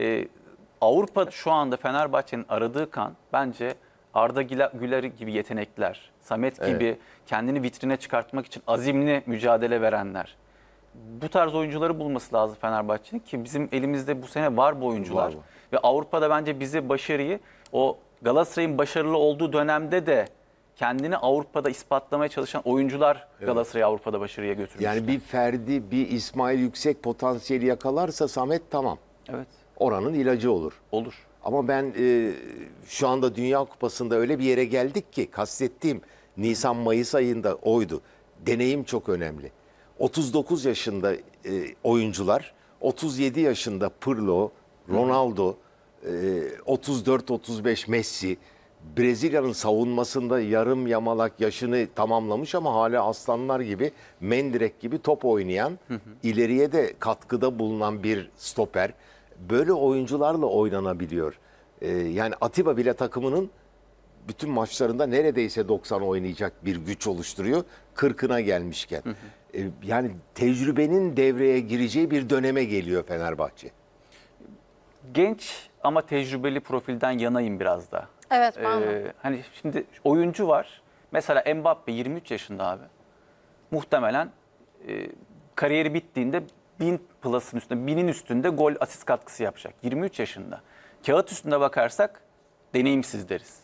e, Avrupa şu anda Fenerbahçe'nin aradığı kan bence Arda Güler gibi yetenekler, Samet gibi evet. kendini vitrine çıkartmak için azimli mücadele verenler. Bu tarz oyuncuları bulması lazım Fenerbahçe'nin ki bizim elimizde bu sene var bu oyuncular. Var Ve Avrupa'da bence bizi başarıyı o Galatasaray'ın başarılı olduğu dönemde de kendini Avrupa'da ispatlamaya çalışan oyuncular evet. Galatasaray'ı Avrupa'da başarıya götürmüşler. Yani bir Ferdi, bir İsmail Yüksek potansiyeli yakalarsa Samet tamam. Evet oranın ilacı olur. Olur. Ama ben e, şu anda Dünya Kupası'nda öyle bir yere geldik ki kastettiğim Nisan-Mayıs ayında oydu. Deneyim çok önemli. 39 yaşında e, oyuncular, 37 yaşında Pirlo, Ronaldo, e, 34-35 Messi, Brezilya'nın savunmasında yarım yamalak yaşını tamamlamış ama hala aslanlar gibi mendirek gibi top oynayan, ileriye de katkıda bulunan bir stoper böyle oyuncularla oynanabiliyor. E, yani Atiba bile takımının bütün maçlarında neredeyse 90 oynayacak bir güç oluşturuyor. 40'ına gelmişken. Hı hı. E, yani tecrübenin devreye gireceği bir döneme geliyor Fenerbahçe. Genç ama tecrübeli profilden yanayım biraz da. Evet. Ee, hani şimdi oyuncu var. Mesela Mbappe 23 yaşında abi. Muhtemelen e, kariyeri bittiğinde 1000 plus'ın üstünde, 1000'in üstünde gol asist katkısı yapacak. 23 yaşında. Kağıt üstünde bakarsak deneyimsiz deriz.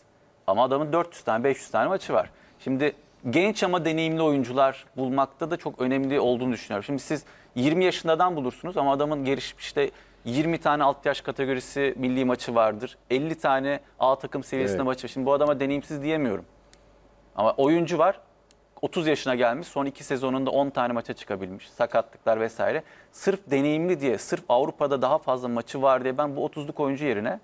Ama adamın 400 tane 500 tane maçı var. Şimdi genç ama deneyimli oyuncular bulmakta da çok önemli olduğunu düşünüyorum. Şimdi siz 20 yaşında bulursunuz ama adamın gelişmişte 20 tane alt yaş kategorisi milli maçı vardır. 50 tane A takım seviyesinde evet. maçı. Şimdi bu adama deneyimsiz diyemiyorum. Ama oyuncu var 30 yaşına gelmiş. Son iki sezonunda 10 tane maça çıkabilmiş. Sakatlıklar vesaire. Sırf deneyimli diye, sırf Avrupa'da daha fazla maçı var diye ben bu 30'luk oyuncu yerine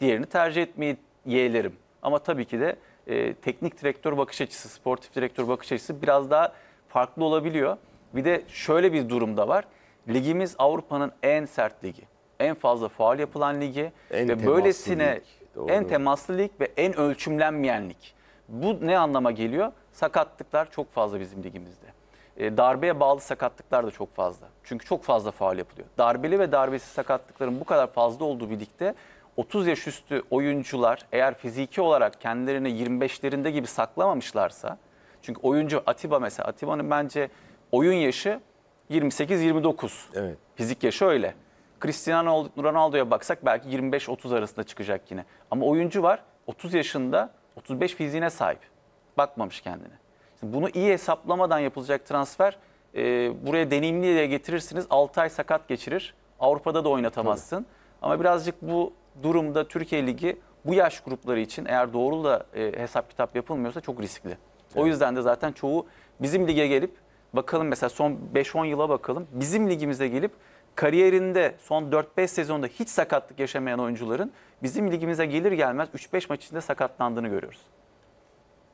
diğerini tercih etmeyi yeğlerim. Ama tabii ki de e, teknik direktör bakış açısı, sportif direktör bakış açısı biraz daha farklı olabiliyor. Bir de şöyle bir durumda var. Ligimiz Avrupa'nın en sert ligi. En fazla faal yapılan ligi en ve böylesine lig. en temaslı lig ve en ölçümlenmeyen lig. Bu ne anlama geliyor? sakatlıklar çok fazla bizim ligimizde. E, darbeye bağlı sakatlıklar da çok fazla. Çünkü çok fazla faal yapılıyor. Darbeli ve darbesi sakatlıkların bu kadar fazla olduğu bir ligde 30 yaş üstü oyuncular eğer fiziki olarak kendilerini 25'lerinde gibi saklamamışlarsa çünkü oyuncu Atiba mesela Atiba'nın bence oyun yaşı 28-29. Evet. Fizik yaşı öyle. Cristiano Ronaldo'ya baksak belki 25-30 arasında çıkacak yine. Ama oyuncu var 30 yaşında 35 fiziğine sahip bakmamış kendine. bunu iyi hesaplamadan yapılacak transfer e, buraya deneyimli diye getirirsiniz 6 ay sakat geçirir. Avrupa'da da oynatamazsın. Tabii. Ama birazcık bu durumda Türkiye Ligi bu yaş grupları için eğer doğru da e, hesap kitap yapılmıyorsa çok riskli. Evet. O yüzden de zaten çoğu bizim lige gelip bakalım mesela son 5-10 yıla bakalım bizim ligimize gelip kariyerinde son 4-5 sezonda hiç sakatlık yaşamayan oyuncuların bizim ligimize gelir gelmez 3-5 maç içinde sakatlandığını görüyoruz.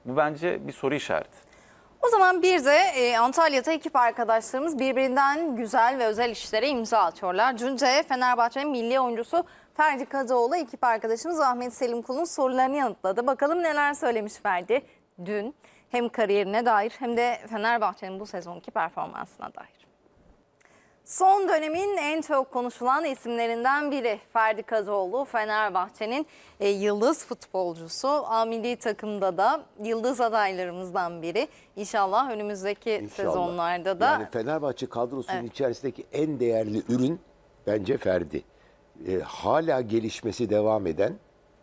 Bu bence bir soru işareti. O zaman bir de e, Antalya'da ekip arkadaşlarımız birbirinden güzel ve özel işlere imza atıyorlar. Cünce Fenerbahçe'nin milli oyuncusu Ferdi Kadıoğlu ekip arkadaşımız Ahmet Selim Kul'un sorularını yanıtladı. Bakalım neler söylemiş Ferdi dün hem kariyerine dair hem de Fenerbahçe'nin bu sezonki performansına dair. Son dönemin en çok konuşulan isimlerinden biri Ferdi Kadıoğlu Fenerbahçe'nin e, yıldız futbolcusu. Amili takımda da yıldız adaylarımızdan biri. İnşallah önümüzdeki İnşallah. sezonlarda da. Yani Fenerbahçe kadrosunun evet. içerisindeki en değerli ürün bence Ferdi. E, hala gelişmesi devam eden,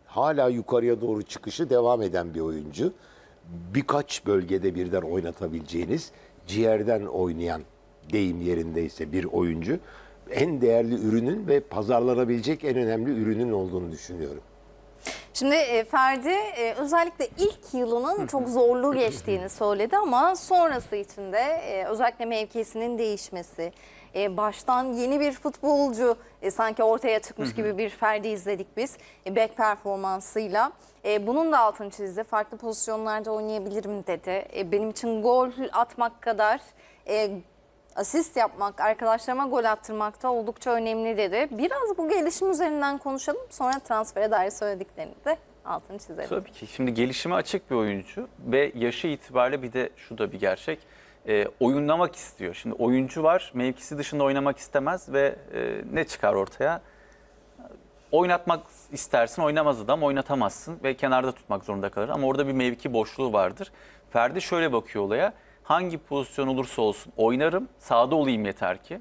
hala yukarıya doğru çıkışı devam eden bir oyuncu. Birkaç bölgede birden oynatabileceğiniz ciğerden oynayan deyim yerindeyse bir oyuncu en değerli ürünün ve pazarlanabilecek en önemli ürünün olduğunu düşünüyorum. Şimdi e, Ferdi e, özellikle ilk yılının çok zorlu geçtiğini söyledi ama sonrası için de e, özellikle mevkisinin değişmesi, baştan yeni bir futbolcu sanki ortaya çıkmış gibi bir Ferdi izledik biz back performansıyla. Bunun da altını çizdi. Farklı pozisyonlarda oynayabilirim dedi. Benim için gol atmak kadar asist yapmak, arkadaşlarıma gol attırmakta oldukça önemli dedi. Biraz bu gelişim üzerinden konuşalım. Sonra transfere dair söylediklerini de altını çizelim. Tabii ki. Şimdi gelişime açık bir oyuncu ve yaşı itibariyle bir de şu da bir gerçek. E, oyunlamak istiyor. Şimdi oyuncu var, mevkisi dışında oynamak istemez ve e, ne çıkar ortaya? Oynatmak istersin, oynamaz adam, oynatamazsın ve kenarda tutmak zorunda kalır. Ama orada bir mevki boşluğu vardır. Ferdi şöyle bakıyor olaya hangi pozisyon olursa olsun oynarım. Sağda olayım yeter ki.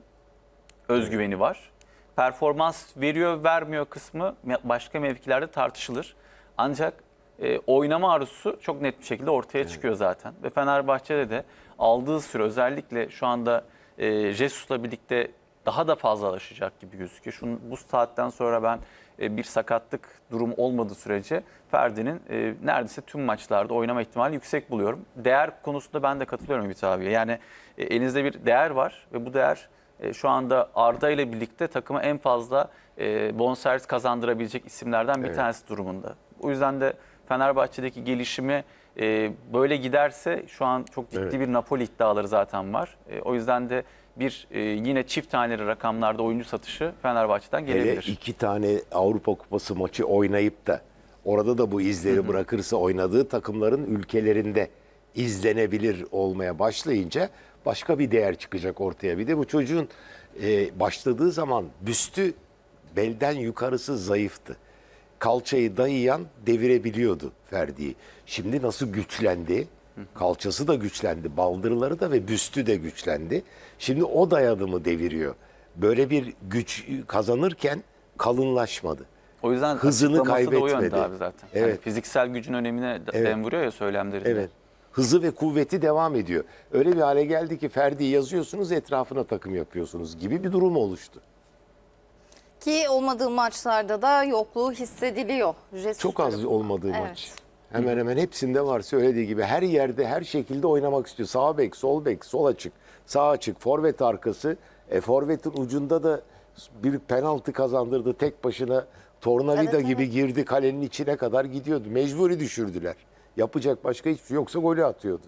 Özgüveni var. Performans veriyor vermiyor kısmı başka mevkilerde tartışılır. Ancak e, oynama arzusu çok net bir şekilde ortaya evet. çıkıyor zaten. Ve Fenerbahçe'de de aldığı süre özellikle şu anda e, Jesus'la birlikte daha da fazlalaşacak gibi gözüküyor. Şu bu saatten sonra ben e, bir sakatlık durumu olmadığı sürece Ferdi'nin e, neredeyse tüm maçlarda oynama ihtimali yüksek buluyorum. Değer konusunda ben de katılıyorum Ümit abiye. Yani e, elinizde bir değer var ve bu değer e, şu anda Arda ile birlikte takıma en fazla e, bonservis kazandırabilecek isimlerden bir evet. tanesi durumunda. O yüzden de Fenerbahçe'deki gelişimi e, böyle giderse şu an çok ciddi evet. bir Napoli iddiaları zaten var. E, o yüzden de bir e, yine çift taneli rakamlarda oyuncu satışı Fenerbahçe'den gelebilir. Hele iki tane Avrupa Kupası maçı oynayıp da orada da bu izleri bırakırsa oynadığı takımların ülkelerinde izlenebilir olmaya başlayınca başka bir değer çıkacak ortaya. Bir de bu çocuğun e, başladığı zaman büstü belden yukarısı zayıftı. Kalçayı dayayan devirebiliyordu Ferdi'yi. Şimdi nasıl güçlendi? Kalçası da güçlendi, baldırları da ve büstü de güçlendi. Şimdi o dayadımı deviriyor. Böyle bir güç kazanırken kalınlaşmadı. O yüzden hızını kaybetmedi. O abi zaten. Hani evet. Yani fiziksel gücün önemine evet. dem vuruyor ya söylemlerinde. Evet. Hızı ve kuvveti devam ediyor. Öyle bir hale geldi ki Ferdi yazıyorsunuz etrafına takım yapıyorsunuz gibi bir durum oluştu. Ki olmadığı maçlarda da yokluğu hissediliyor. Resus Çok az olmadığı evet. maç. Hemen hemen hepsinde var söylediği gibi her yerde her şekilde oynamak istiyor. Sağ bek, sol bek, sol açık, sağ açık, forvet arkası. E, forvetin ucunda da bir penaltı kazandırdı tek başına. Tornavida evet, gibi girdi kalenin içine kadar gidiyordu. Mecburi düşürdüler. Yapacak başka hiçbir şey yoksa golü atıyordu.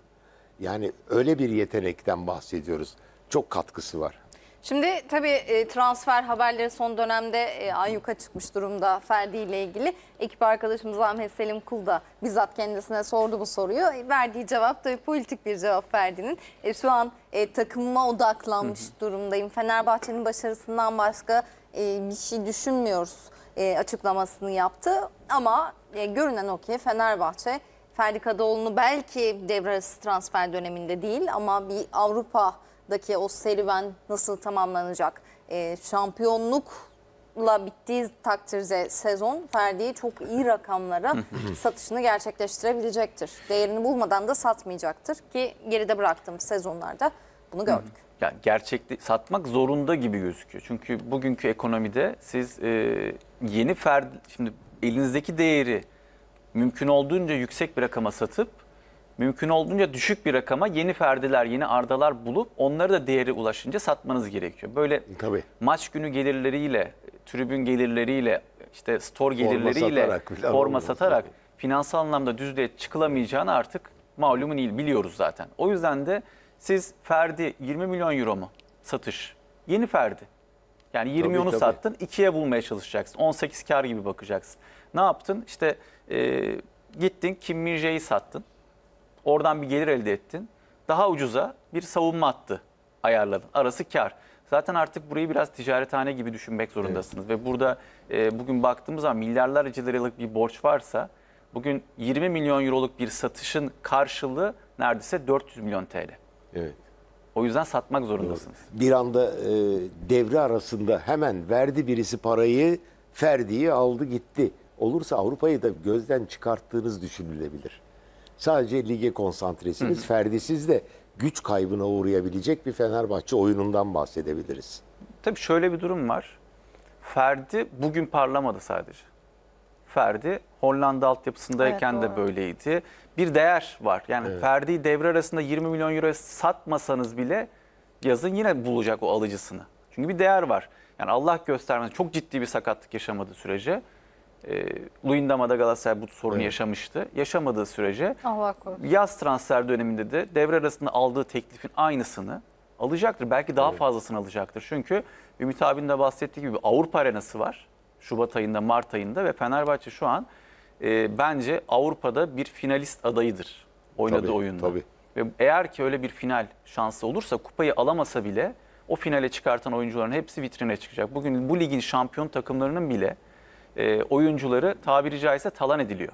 Yani öyle bir yetenekten bahsediyoruz. Çok katkısı var. Şimdi tabii e, transfer haberleri son dönemde e, ayyuka çıkmış durumda Ferdi ile ilgili. Ekip arkadaşımız Ahmet Selim Kul da bizzat kendisine sordu bu soruyu. E, verdiği cevap tabii politik bir cevap Ferdi'nin. şu an e, takımıma odaklanmış hı hı. durumdayım. Fenerbahçe'nin başarısından başka bir şey düşünmüyoruz açıklamasını yaptı. Ama görünen o ki Fenerbahçe Ferdi Kadıoğlu'nu belki devre transfer döneminde değil ama bir Avrupa daki o serüven nasıl tamamlanacak? E, şampiyonlukla bittiği takdirde sezon Ferdi'yi çok iyi rakamlara satışını gerçekleştirebilecektir. Değerini bulmadan da satmayacaktır ki geride bıraktığımız sezonlarda bunu gördük. Yani gerçek satmak zorunda gibi gözüküyor. Çünkü bugünkü ekonomide siz e, yeni fer şimdi elinizdeki değeri mümkün olduğunca yüksek bir rakama satıp mümkün olduğunca düşük bir rakama yeni ferdiler, yeni ardalar bulup onları da değeri ulaşınca satmanız gerekiyor. Böyle Tabii. maç günü gelirleriyle, tribün gelirleriyle, işte store gelirleriyle forma satarak, forma satarak finansal anlamda düzlüğe çıkılamayacağını artık malumun değil biliyoruz zaten. O yüzden de siz ferdi 20 milyon euro mu satış? Yeni ferdi. Yani 20 milyonu sattın 2'ye bulmaya çalışacaksın. 18 kar gibi bakacaksın. Ne yaptın? İşte e, gittin Kim Min sattın. Oradan bir gelir elde ettin. Daha ucuza bir savunma attı, ayarladın. Arası kar. Zaten artık burayı biraz ticarethane gibi düşünmek zorundasınız. Evet. Ve burada e, bugün baktığımız zaman milyarlarca liralık bir borç varsa bugün 20 milyon euroluk bir satışın karşılığı neredeyse 400 milyon TL. Evet. O yüzden satmak zorundasınız. Doğru. Bir anda e, devre arasında hemen verdi birisi parayı, Ferdi'yi aldı gitti. Olursa Avrupa'yı da gözden çıkarttığınız düşünülebilir. Sadece lige konsantresiniz. Ferdisiz de güç kaybına uğrayabilecek bir Fenerbahçe oyunundan bahsedebiliriz. Tabii şöyle bir durum var. Ferdi bugün parlamadı sadece. Ferdi Hollanda altyapısındayken Evet, de böyleydi. Bir değer var. Yani Ferdi'yi devre arasında 20 milyon euro satmasanız bile yazın yine bulacak o alıcısını. Çünkü bir değer var. Yani Allah göstermesin çok ciddi bir sakatlık yaşamadığı sürece e, Luyendama'da Galatasaray bu sorunu Evet. yaşamıştı. Yaşamadığı sürece Allah yaz transfer döneminde de devre arasında aldığı teklifin aynısını alacaktır. Belki daha fazlasını alacaktır. Çünkü Ümit abinin de bahsettiği gibi Avrupa arenası var. Şubat ayında, Mart ayında ve Fenerbahçe şu an e, bence Avrupa'da bir finalist adayıdır oynadığı Tabii, oyunda. tabii. Ve eğer ki öyle bir final şansı olursa kupayı alamasa bile o finale çıkartan oyuncuların hepsi vitrine çıkacak. Bugün bu ligin şampiyon takımlarının bile e, oyuncuları tabiri caizse talan ediliyor.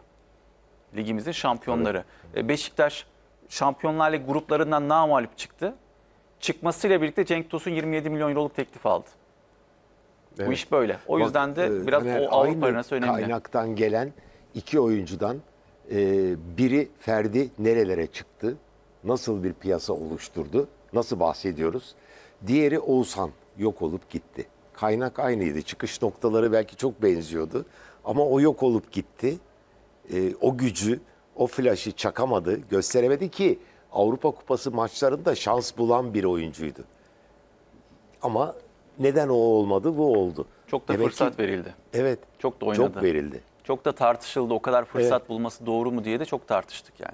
Ligimizin şampiyonları. Evet. Beşiktaş Şampiyonlar Ligi gruplarından namalip çıktı. Çıkmasıyla birlikte Cenk Tosun 27 milyon euroluk teklif aldı. Evet. Bu iş böyle. O Bak, yüzden de e, biraz hani o Avrupa arenası önemli. Kaynaktan gelen iki oyuncudan e, biri Ferdi nerelere çıktı? Nasıl bir piyasa oluşturdu? Nasıl bahsediyoruz? Diğeri Oğuzhan yok olup gitti kaynak aynıydı. Çıkış noktaları belki çok benziyordu. Ama o yok olup gitti. E, o gücü, o flaşı çakamadı, gösteremedi ki Avrupa Kupası maçlarında şans bulan bir oyuncuydu. Ama neden o olmadı, bu oldu. Çok da Demek fırsat ki, verildi. Evet. Çok da oynadı. Çok verildi. Çok da tartışıldı. O kadar fırsat evet. bulması doğru mu diye de çok tartıştık yani.